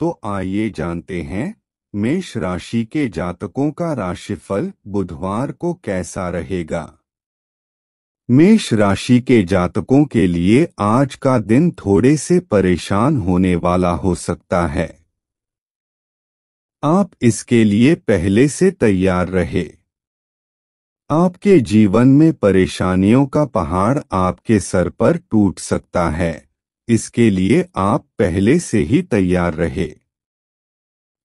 तो आइए जानते हैं मेष राशि के जातकों का राशिफल बुधवार को कैसा रहेगा मेष राशि के जातकों के लिए आज का दिन थोड़े से परेशान होने वाला हो सकता है आप इसके लिए पहले से तैयार रहे आपके जीवन में परेशानियों का पहाड़ आपके सर पर टूट सकता है इसके लिए आप पहले से ही तैयार रहे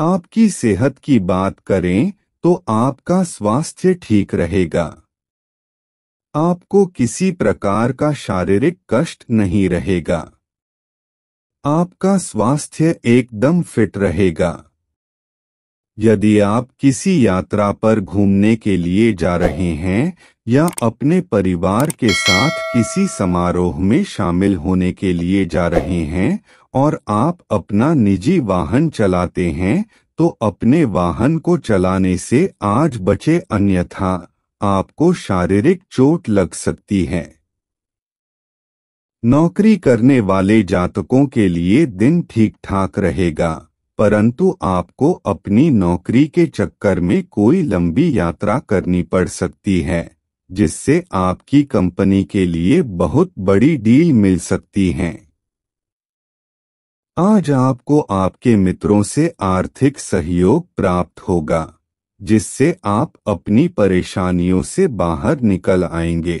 आपकी सेहत की बात करें तो आपका स्वास्थ्य ठीक रहेगा आपको किसी प्रकार का शारीरिक कष्ट नहीं रहेगा आपका स्वास्थ्य एकदम फिट रहेगा यदि आप किसी यात्रा पर घूमने के लिए जा रहे हैं या अपने परिवार के साथ किसी समारोह में शामिल होने के लिए जा रहे हैं और आप अपना निजी वाहन चलाते हैं तो अपने वाहन को चलाने से आज बचे अन्यथा आपको शारीरिक चोट लग सकती है नौकरी करने वाले जातकों के लिए दिन ठीक ठाक रहेगा परंतु आपको अपनी नौकरी के चक्कर में कोई लंबी यात्रा करनी पड़ सकती है जिससे आपकी कंपनी के लिए बहुत बड़ी डील मिल सकती है आज आपको आपके मित्रों से आर्थिक सहयोग प्राप्त होगा जिससे आप अपनी परेशानियों से बाहर निकल आएंगे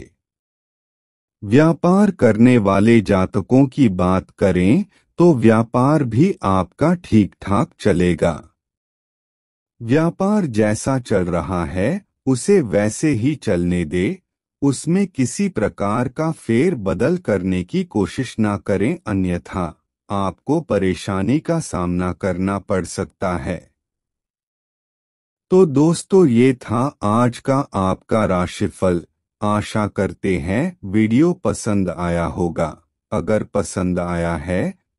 व्यापार करने वाले जातकों की बात करें तो व्यापार भी आपका ठीक ठाक चलेगा व्यापार जैसा चल रहा है उसे वैसे ही चलने दे उसमें किसी प्रकार का फेर बदल करने की कोशिश ना करें अन्यथा आपको परेशानी का सामना करना पड़ सकता है तो दोस्तों ये था आज का आपका राशिफल आशा करते हैं वीडियो पसंद आया होगा अगर पसंद आया है